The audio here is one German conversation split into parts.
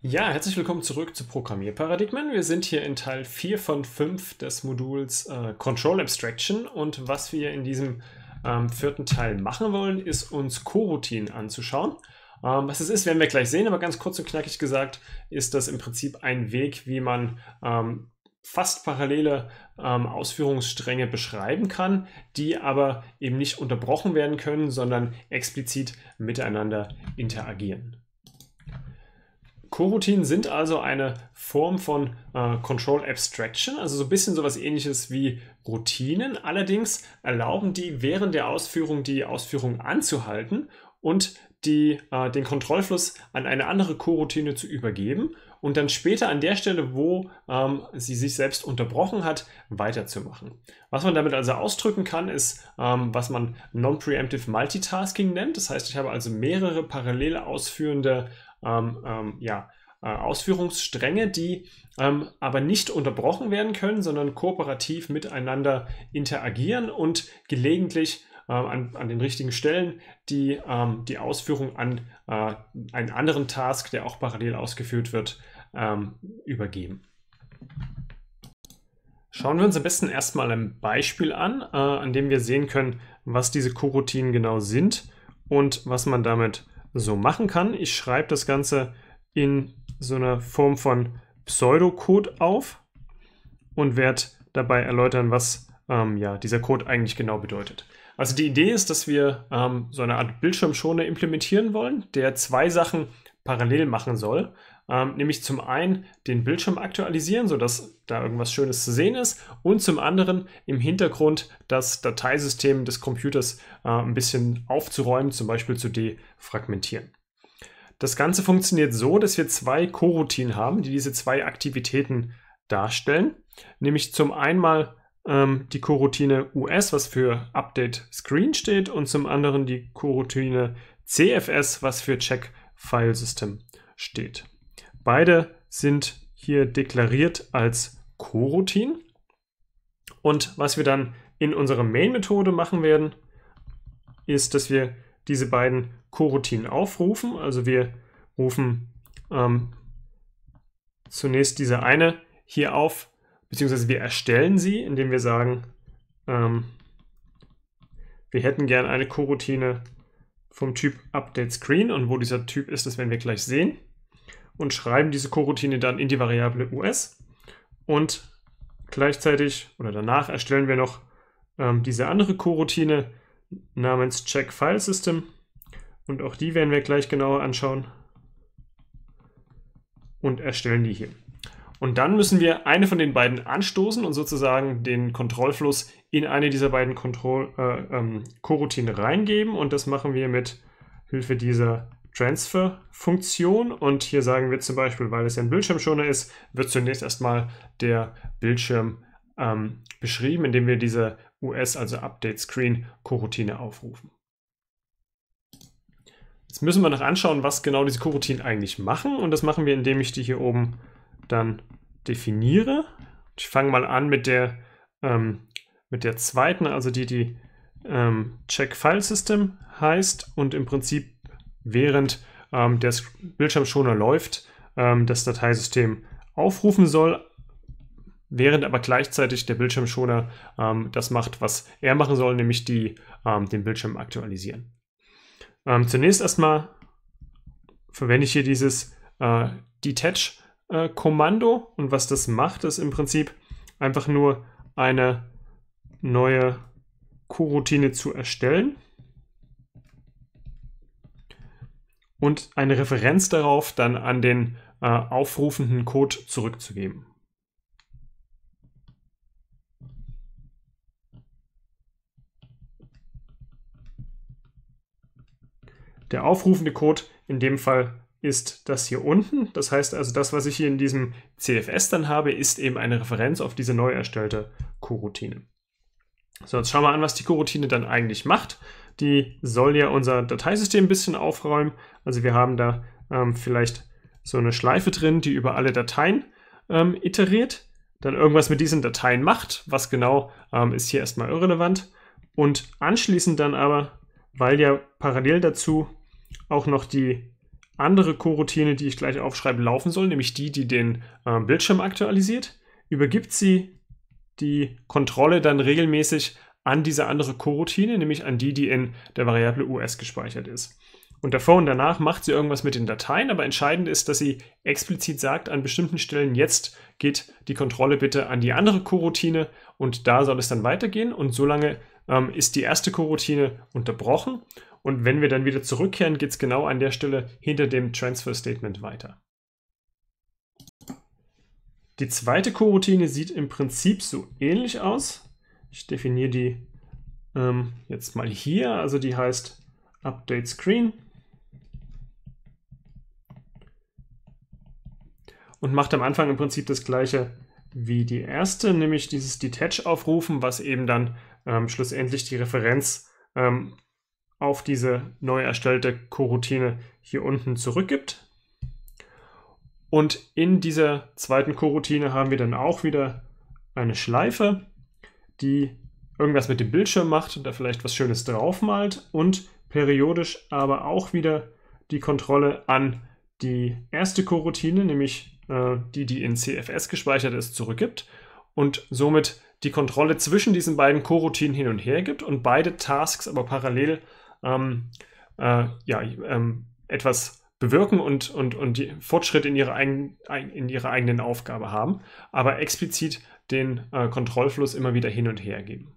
Ja, herzlich willkommen zurück zu Programmierparadigmen. Wir sind hier in Teil 4 von 5 des Moduls äh, Control Abstraction und was wir in diesem ähm, vierten Teil machen wollen, ist uns Coroutine anzuschauen. Ähm, was es ist, werden wir gleich sehen, aber ganz kurz und knackig gesagt, ist das im Prinzip ein Weg, wie man ähm, fast parallele ähm, Ausführungsstränge beschreiben kann, die aber eben nicht unterbrochen werden können, sondern explizit miteinander interagieren. Coroutinen sind also eine Form von äh, Control Abstraction, also so ein bisschen sowas ähnliches wie Routinen. Allerdings erlauben die während der Ausführung die Ausführung anzuhalten und die, äh, den Kontrollfluss an eine andere Coroutine zu übergeben und dann später an der Stelle, wo ähm, sie sich selbst unterbrochen hat, weiterzumachen. Was man damit also ausdrücken kann, ist, ähm, was man Non-Preemptive Multitasking nennt. Das heißt, ich habe also mehrere parallel ausführende ähm, ähm, ja, äh, Ausführungsstränge, die ähm, aber nicht unterbrochen werden können, sondern kooperativ miteinander interagieren und gelegentlich ähm, an, an, den richtigen Stellen die, ähm, die Ausführung an äh, einen anderen Task, der auch parallel ausgeführt wird, ähm, übergeben. Schauen wir uns am besten erstmal ein Beispiel an, äh, an dem wir sehen können, was diese Coroutinen genau sind und was man damit äh, so machen kann. Ich schreibe das Ganze in so einer Form von Pseudocode auf und werde dabei erläutern, was ähm, ja, dieser Code eigentlich genau bedeutet. Also die Idee ist, dass wir ähm, so eine Art Bildschirmschoner implementieren wollen, der zwei Sachen parallel machen soll. Ähm, nämlich zum einen den Bildschirm aktualisieren, sodass da irgendwas Schönes zu sehen ist und zum anderen im Hintergrund das Dateisystem des Computers äh, ein bisschen aufzuräumen, zum Beispiel zu defragmentieren. Das Ganze funktioniert so, dass wir zwei Coroutinen haben, die diese zwei Aktivitäten darstellen. Nämlich zum einmal ähm, die Coroutine US, was für Update Screen steht, und zum anderen die Coroutine CFS, was für Check File System steht. Beide sind hier deklariert als coroutine. Und was wir dann in unserer Main-Methode machen werden, ist, dass wir diese beiden Coroutinen aufrufen. Also wir rufen ähm, zunächst diese eine hier auf, beziehungsweise wir erstellen sie, indem wir sagen, ähm, wir hätten gern eine Coroutine vom Typ UpdateScreen und wo dieser Typ ist, das werden wir gleich sehen und schreiben diese Coroutine dann in die Variable US und gleichzeitig oder danach erstellen wir noch ähm, diese andere Coroutine namens check file system und auch die werden wir gleich genauer anschauen und erstellen die hier. Und dann müssen wir eine von den beiden anstoßen und sozusagen den Kontrollfluss in eine dieser beiden Kontroll, äh, ähm, Coroutine reingeben und das machen wir mit Hilfe dieser Transfer-Funktion. Und hier sagen wir zum Beispiel, weil es ja ein Bildschirmschoner ist, wird zunächst erstmal der Bildschirm ähm, beschrieben, indem wir diese US, also Update Screen Coroutine aufrufen. Jetzt müssen wir noch anschauen, was genau diese Coroutinen eigentlich machen. Und das machen wir, indem ich die hier oben dann definiere. Ich fange mal an mit der, ähm, mit der zweiten, also die, die ähm, Check File System heißt und im Prinzip während ähm, der Bildschirmschoner läuft, ähm, das Dateisystem aufrufen soll, während aber gleichzeitig der Bildschirmschoner ähm, das macht, was er machen soll, nämlich die, ähm, den Bildschirm aktualisieren. Ähm, zunächst erstmal verwende ich hier dieses äh, Detach-Kommando äh, und was das macht, ist im Prinzip einfach nur eine neue Coroutine zu erstellen. und eine Referenz darauf dann an den äh, aufrufenden Code zurückzugeben. Der aufrufende Code in dem Fall ist das hier unten. Das heißt also, das, was ich hier in diesem CFS dann habe, ist eben eine Referenz auf diese neu erstellte Coroutine. So, jetzt schauen wir an, was die Coroutine dann eigentlich macht. Die soll ja unser Dateisystem ein bisschen aufräumen. Also wir haben da ähm, vielleicht so eine Schleife drin, die über alle Dateien ähm, iteriert, dann irgendwas mit diesen Dateien macht, was genau ähm, ist hier erstmal irrelevant. Und anschließend dann aber, weil ja parallel dazu auch noch die andere Coroutine, die ich gleich aufschreibe, laufen soll, nämlich die, die den ähm, Bildschirm aktualisiert, übergibt sie die Kontrolle dann regelmäßig an diese andere Coroutine, nämlich an die, die in der Variable US gespeichert ist. Und davor und danach macht sie irgendwas mit den Dateien, aber entscheidend ist, dass sie explizit sagt, an bestimmten Stellen jetzt geht die Kontrolle bitte an die andere Coroutine und da soll es dann weitergehen und solange ähm, ist die erste Coroutine unterbrochen und wenn wir dann wieder zurückkehren, geht es genau an der Stelle hinter dem Transfer Statement weiter. Die zweite Coroutine sieht im Prinzip so ähnlich aus. Ich definiere die ähm, jetzt mal hier. Also die heißt Update Screen. Und macht am Anfang im Prinzip das gleiche wie die erste, nämlich dieses Detach aufrufen, was eben dann ähm, schlussendlich die Referenz ähm, auf diese neu erstellte Coroutine hier unten zurückgibt. Und in dieser zweiten Coroutine haben wir dann auch wieder eine Schleife, die irgendwas mit dem Bildschirm macht und da vielleicht was Schönes draufmalt und periodisch aber auch wieder die Kontrolle an die erste Coroutine, nämlich äh, die, die in CFS gespeichert ist, zurückgibt und somit die Kontrolle zwischen diesen beiden Coroutinen hin und her gibt und beide Tasks aber parallel ähm, äh, ja, ähm, etwas bewirken und, und, und die Fortschritt in ihrer, in ihrer eigenen Aufgabe haben, aber explizit den äh, Kontrollfluss immer wieder hin und her geben.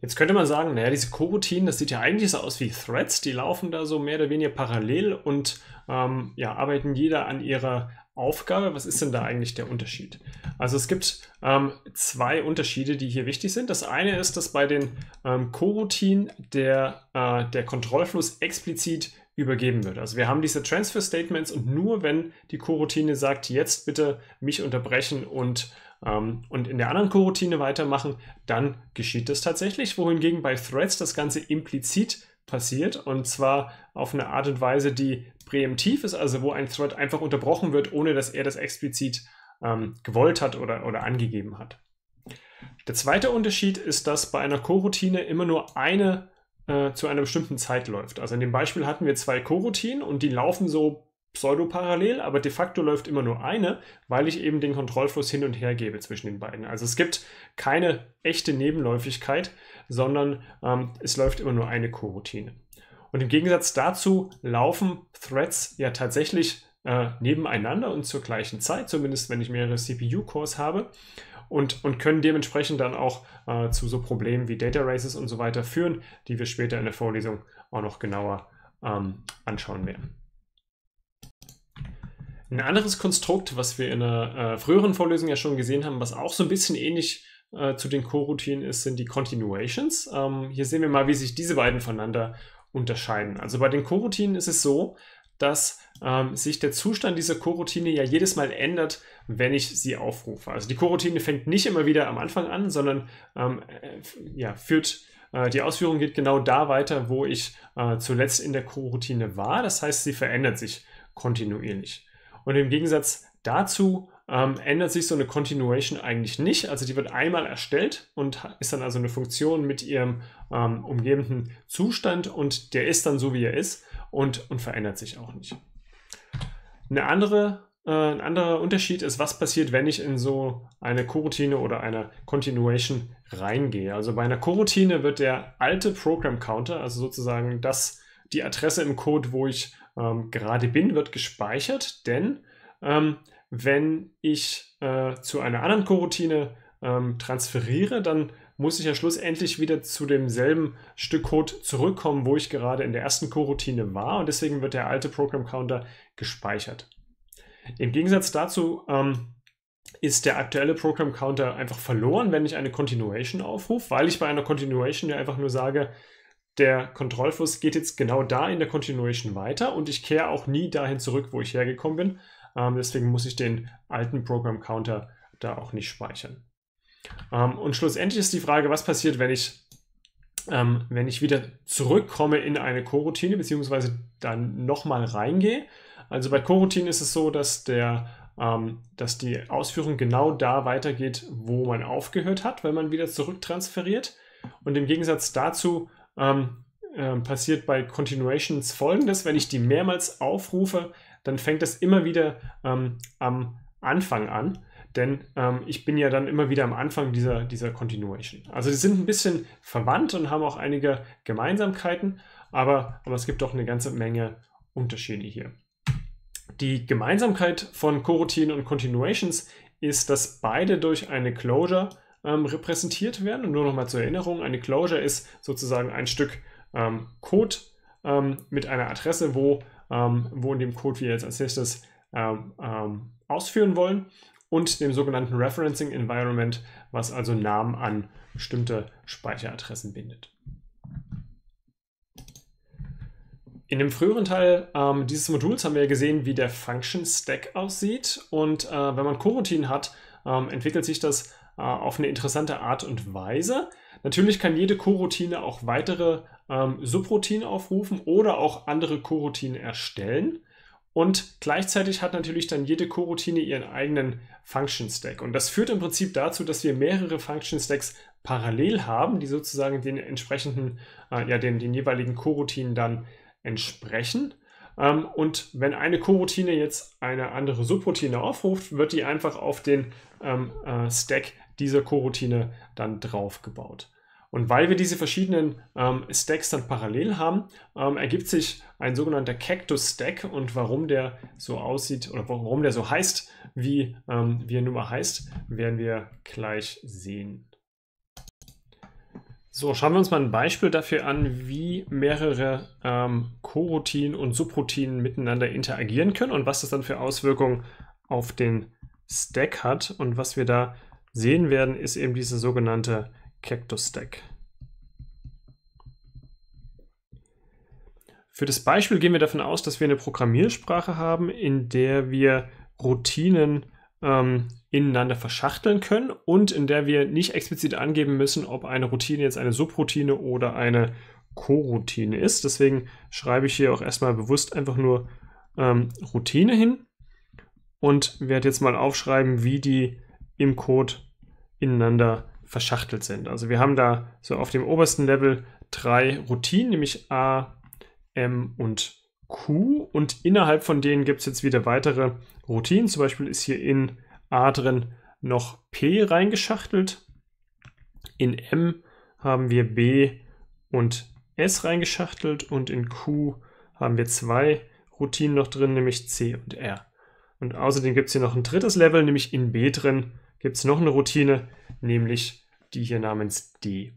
Jetzt könnte man sagen, naja, diese Coroutinen, das sieht ja eigentlich so aus wie Threads, die laufen da so mehr oder weniger parallel und ähm, ja, arbeiten jeder an ihrer Aufgabe. Was ist denn da eigentlich der Unterschied? Also es gibt ähm, zwei Unterschiede, die hier wichtig sind. Das eine ist, dass bei den ähm, Coroutinen der, äh, der Kontrollfluss explizit übergeben wird. Also wir haben diese Transfer Statements und nur wenn die Coroutine sagt, jetzt bitte mich unterbrechen und, ähm, und in der anderen Coroutine weitermachen, dann geschieht das tatsächlich. Wohingegen bei Threads das Ganze implizit passiert und zwar auf eine Art und Weise, die präemptiv ist, also wo ein Thread einfach unterbrochen wird, ohne dass er das explizit ähm, gewollt hat oder, oder angegeben hat. Der zweite Unterschied ist, dass bei einer Coroutine immer nur eine äh, zu einer bestimmten Zeit läuft. Also in dem Beispiel hatten wir zwei Coroutinen und die laufen so pseudoparallel, aber de facto läuft immer nur eine, weil ich eben den Kontrollfluss hin und her gebe zwischen den beiden. Also es gibt keine echte Nebenläufigkeit, sondern ähm, es läuft immer nur eine Coroutine. Und im Gegensatz dazu laufen Threads ja tatsächlich äh, nebeneinander und zur gleichen Zeit, zumindest wenn ich mehrere CPU-Cores habe. Und, und können dementsprechend dann auch äh, zu so Problemen wie Data Races und so weiter führen, die wir später in der Vorlesung auch noch genauer ähm, anschauen werden. Ein anderes Konstrukt, was wir in einer äh, früheren Vorlesung ja schon gesehen haben, was auch so ein bisschen ähnlich äh, zu den Coroutinen ist, sind die Continuations. Ähm, hier sehen wir mal, wie sich diese beiden voneinander unterscheiden. Also bei den Coroutinen ist es so, dass ähm, sich der Zustand dieser Coroutine ja jedes Mal ändert, wenn ich sie aufrufe. Also die Coroutine fängt nicht immer wieder am Anfang an, sondern ähm, äh, ja, führt äh, die Ausführung geht genau da weiter, wo ich äh, zuletzt in der Coroutine war. Das heißt, sie verändert sich kontinuierlich. Und im Gegensatz dazu ähm, ändert sich so eine Continuation eigentlich nicht. Also die wird einmal erstellt und ist dann also eine Funktion mit ihrem ähm, umgebenden Zustand und der ist dann so, wie er ist und, und verändert sich auch nicht. Eine andere, äh, ein anderer Unterschied ist, was passiert, wenn ich in so eine Coroutine oder eine Continuation reingehe. Also bei einer Coroutine wird der alte Program Counter, also sozusagen das, die Adresse im Code, wo ich ähm, gerade bin, wird gespeichert, denn ähm, wenn ich äh, zu einer anderen Coroutine ähm, transferiere, dann muss ich ja schlussendlich wieder zu demselben Stück Code zurückkommen, wo ich gerade in der ersten Coroutine war und deswegen wird der alte Program Counter gespeichert. Im Gegensatz dazu ähm, ist der aktuelle Program Counter einfach verloren, wenn ich eine Continuation aufrufe, weil ich bei einer Continuation ja einfach nur sage, der Kontrollfluss geht jetzt genau da in der Continuation weiter und ich kehre auch nie dahin zurück, wo ich hergekommen bin, ähm, deswegen muss ich den alten Program Counter da auch nicht speichern. Ähm, und schlussendlich ist die Frage, was passiert, wenn ich, ähm, wenn ich wieder zurückkomme in eine Coroutine, beziehungsweise dann nochmal reingehe. Also bei Coroutine ist es so, dass der ähm, dass die Ausführung genau da weitergeht, wo man aufgehört hat, wenn man wieder zurücktransferiert. Und im Gegensatz dazu ähm, äh, passiert bei Continuations folgendes: Wenn ich die mehrmals aufrufe, dann fängt es immer wieder ähm, am Anfang an. Denn ähm, ich bin ja dann immer wieder am Anfang dieser, dieser Continuation. Also die sind ein bisschen verwandt und haben auch einige Gemeinsamkeiten, aber, aber es gibt auch eine ganze Menge Unterschiede hier. Die Gemeinsamkeit von Coroutinen und Continuations ist, dass beide durch eine Closure ähm, repräsentiert werden. Und nur nochmal zur Erinnerung, eine Closure ist sozusagen ein Stück ähm, Code ähm, mit einer Adresse, wo ähm, wo in dem Code wir jetzt als nächstes ähm, ähm, ausführen wollen und dem sogenannten Referencing Environment, was also Namen an bestimmte Speicheradressen bindet. In dem früheren Teil ähm, dieses Moduls haben wir gesehen, wie der Function Stack aussieht. Und äh, wenn man Coroutine hat, ähm, entwickelt sich das äh, auf eine interessante Art und Weise. Natürlich kann jede Coroutine auch weitere ähm, Subroutinen aufrufen oder auch andere Coroutinen erstellen. Und gleichzeitig hat natürlich dann jede Coroutine ihren eigenen Function Stack. Und das führt im Prinzip dazu, dass wir mehrere Function Stacks parallel haben, die sozusagen den entsprechenden, äh, ja, den, den jeweiligen Coroutinen dann entsprechen. Ähm, und wenn eine Coroutine jetzt eine andere Subroutine aufruft, wird die einfach auf den ähm, äh, Stack dieser Coroutine dann draufgebaut. Und weil wir diese verschiedenen ähm, Stacks dann parallel haben, ähm, ergibt sich ein sogenannter Cactus Stack und warum der so aussieht oder warum der so heißt, wie, ähm, wie er nun mal heißt, werden wir gleich sehen. So, schauen wir uns mal ein Beispiel dafür an, wie mehrere ähm, Coroutinen und Subroutinen miteinander interagieren können und was das dann für Auswirkungen auf den Stack hat. Und was wir da sehen werden, ist eben diese sogenannte Cactus-Stack. Für das Beispiel gehen wir davon aus, dass wir eine Programmiersprache haben, in der wir Routinen ähm, ineinander verschachteln können und in der wir nicht explizit angeben müssen, ob eine Routine jetzt eine Subroutine oder eine Coroutine ist. Deswegen schreibe ich hier auch erstmal bewusst einfach nur ähm, Routine hin und werde jetzt mal aufschreiben, wie die im Code ineinander verschachteln verschachtelt sind. Also wir haben da so auf dem obersten Level drei Routinen, nämlich A, M und Q. Und innerhalb von denen gibt es jetzt wieder weitere Routinen. Zum Beispiel ist hier in A drin noch P reingeschachtelt. In M haben wir B und S reingeschachtelt und in Q haben wir zwei Routinen noch drin, nämlich C und R. Und außerdem gibt es hier noch ein drittes Level, nämlich in B drin gibt es noch eine Routine, nämlich die hier namens D.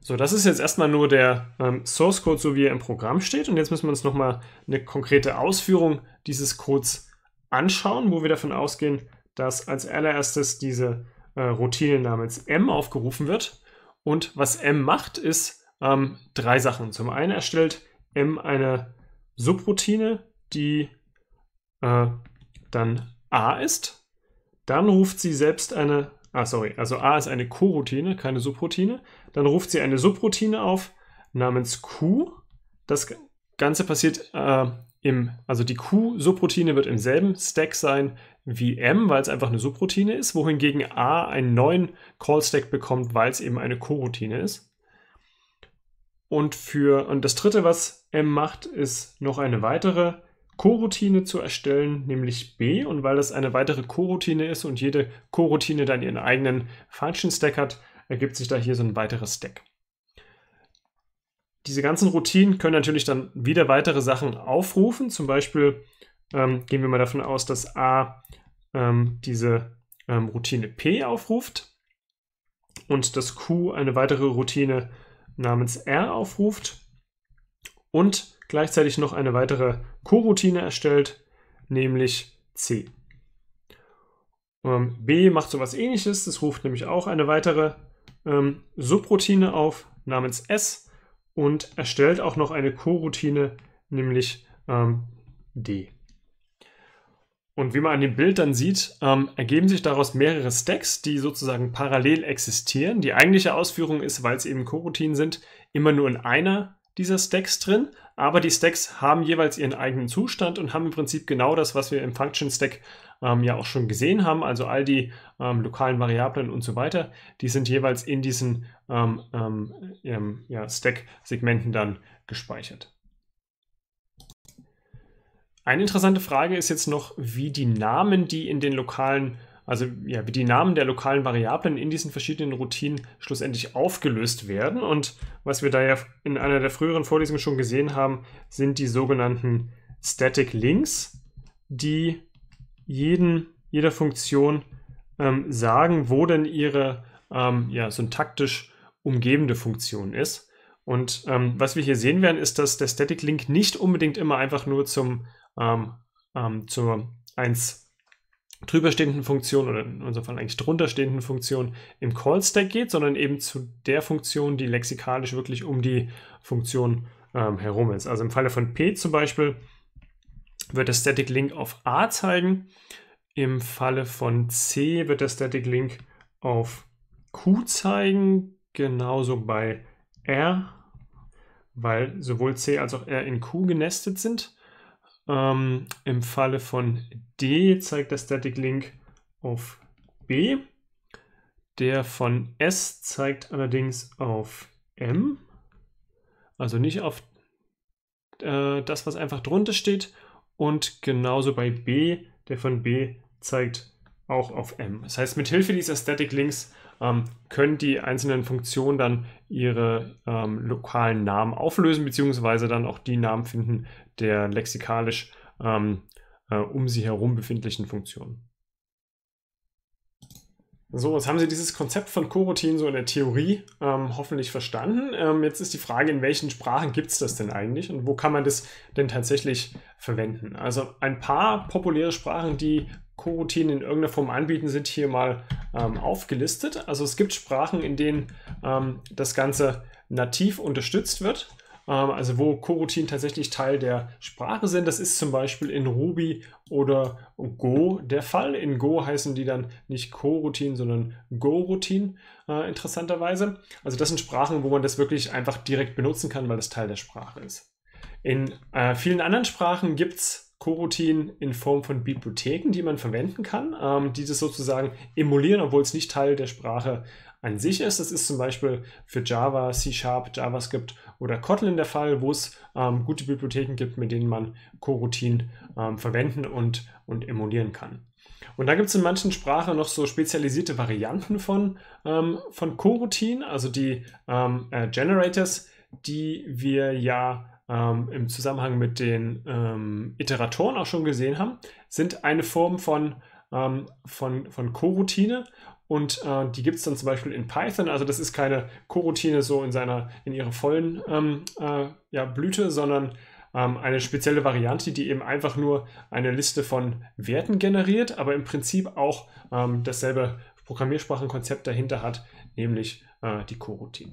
So, das ist jetzt erstmal nur der ähm, Source Code, so wie er im Programm steht. Und jetzt müssen wir uns nochmal eine konkrete Ausführung dieses Codes anschauen, wo wir davon ausgehen, dass als allererstes diese äh, Routine namens M aufgerufen wird. Und was M macht, ist ähm, drei Sachen. Zum einen erstellt M eine Subroutine, die äh, dann A ist. Dann ruft sie selbst eine, ah sorry, also A ist eine Coroutine, keine Subroutine. Dann ruft sie eine Subroutine auf namens Q. Das Ganze passiert äh, im, also die Q-Subroutine wird im selben Stack sein wie M, weil es einfach eine Subroutine ist, wohingegen A einen neuen Call-Stack bekommt, weil es eben eine Coroutine ist. Und für, und das dritte, was M macht, ist noch eine weitere Coroutine zu erstellen, nämlich B. Und weil das eine weitere Coroutine ist und jede Coroutine dann ihren eigenen Function-Stack hat, ergibt sich da hier so ein weiteres Stack. Diese ganzen Routinen können natürlich dann wieder weitere Sachen aufrufen. Zum Beispiel ähm, gehen wir mal davon aus, dass A ähm, diese ähm, Routine P aufruft und dass Q eine weitere Routine namens R aufruft und gleichzeitig noch eine weitere Coroutine erstellt, nämlich C. Ähm, B macht sowas ähnliches, es ruft nämlich auch eine weitere ähm, Subroutine auf namens S und erstellt auch noch eine Coroutine, nämlich ähm, D. Und wie man an dem Bild dann sieht, ähm, ergeben sich daraus mehrere Stacks, die sozusagen parallel existieren. Die eigentliche Ausführung ist, weil es eben Coroutinen sind, immer nur in einer dieser Stacks drin, aber die Stacks haben jeweils ihren eigenen Zustand und haben im Prinzip genau das, was wir im Function Stack ähm, ja auch schon gesehen haben, also all die ähm, lokalen Variablen und so weiter, die sind jeweils in diesen ähm, ähm ja, Stack-Segmenten dann gespeichert. Eine interessante Frage ist jetzt noch, wie die Namen, die in den lokalen also ja, wie die Namen der lokalen Variablen in diesen verschiedenen Routinen schlussendlich aufgelöst werden. Und was wir da ja in einer der früheren Vorlesungen schon gesehen haben, sind die sogenannten Static Links, die jeden, jeder Funktion ähm, sagen, wo denn ihre ähm, ja, syntaktisch umgebende Funktion ist. Und ähm, was wir hier sehen werden, ist, dass der Static Link nicht unbedingt immer einfach nur zum, ähm, ähm, zur 1 drüberstehenden Funktion oder in unserem Fall eigentlich drunterstehenden Funktion im Call-Stack geht, sondern eben zu der Funktion, die lexikalisch wirklich um die Funktion ähm, herum ist. Also im Falle von P zum Beispiel wird der Static Link auf A zeigen, im Falle von C wird der Static Link auf Q zeigen, genauso bei R, weil sowohl C als auch R in Q genestet sind. Ähm, Im Falle von D zeigt der Static Link auf B. Der von S zeigt allerdings auf M. Also nicht auf äh, das, was einfach drunter steht. Und genauso bei B, der von B zeigt auch auf M. Das heißt, mit Hilfe dieser Static Links ähm, können die einzelnen Funktionen dann ihre ähm, lokalen Namen auflösen, beziehungsweise dann auch die Namen finden der lexikalisch ähm, äh, um sie herum befindlichen Funktionen. So, jetzt haben Sie dieses Konzept von Coroutinen so in der Theorie ähm, hoffentlich verstanden. Ähm, jetzt ist die Frage, in welchen Sprachen gibt es das denn eigentlich und wo kann man das denn tatsächlich verwenden? Also ein paar populäre Sprachen, die Coroutinen in irgendeiner Form anbieten, sind hier mal ähm, aufgelistet. Also es gibt Sprachen, in denen ähm, das Ganze nativ unterstützt wird. Ähm, also wo Coroutinen tatsächlich Teil der Sprache sind. Das ist zum Beispiel in Ruby oder Go der Fall. In Go heißen die dann nicht Coroutine, sondern go routine äh, interessanterweise. Also das sind Sprachen, wo man das wirklich einfach direkt benutzen kann, weil das Teil der Sprache ist. In äh, vielen anderen Sprachen gibt es Coroutine in Form von Bibliotheken, die man verwenden kann, ähm, die das sozusagen emulieren, obwohl es nicht Teil der Sprache an sich ist. Das ist zum Beispiel für Java, C Sharp, JavaScript oder Kotlin der Fall, wo es ähm, gute Bibliotheken gibt, mit denen man Coroutine ähm, verwenden und, und emulieren kann. Und da gibt es in manchen Sprachen noch so spezialisierte Varianten von, ähm, von Coroutine, also die ähm, äh, Generators, die wir ja ähm, im Zusammenhang mit den ähm, Iteratoren auch schon gesehen haben, sind eine Form von, von, von Coroutine und äh, die gibt es dann zum Beispiel in Python. Also das ist keine Coroutine so in seiner, in ihrer vollen ähm, äh, ja, Blüte, sondern ähm, eine spezielle Variante, die eben einfach nur eine Liste von Werten generiert, aber im Prinzip auch ähm, dasselbe Programmiersprachenkonzept dahinter hat, nämlich äh, die Coroutine.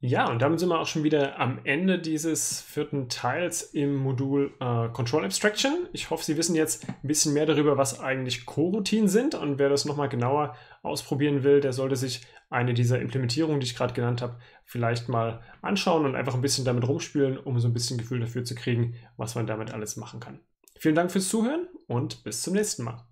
Ja, und damit sind wir auch schon wieder am Ende dieses vierten Teils im Modul äh, Control Abstraction. Ich hoffe, Sie wissen jetzt ein bisschen mehr darüber, was eigentlich Coroutinen sind. Und wer das nochmal genauer ausprobieren will, der sollte sich eine dieser Implementierungen, die ich gerade genannt habe, vielleicht mal anschauen und einfach ein bisschen damit rumspielen, um so ein bisschen Gefühl dafür zu kriegen, was man damit alles machen kann. Vielen Dank fürs Zuhören und bis zum nächsten Mal.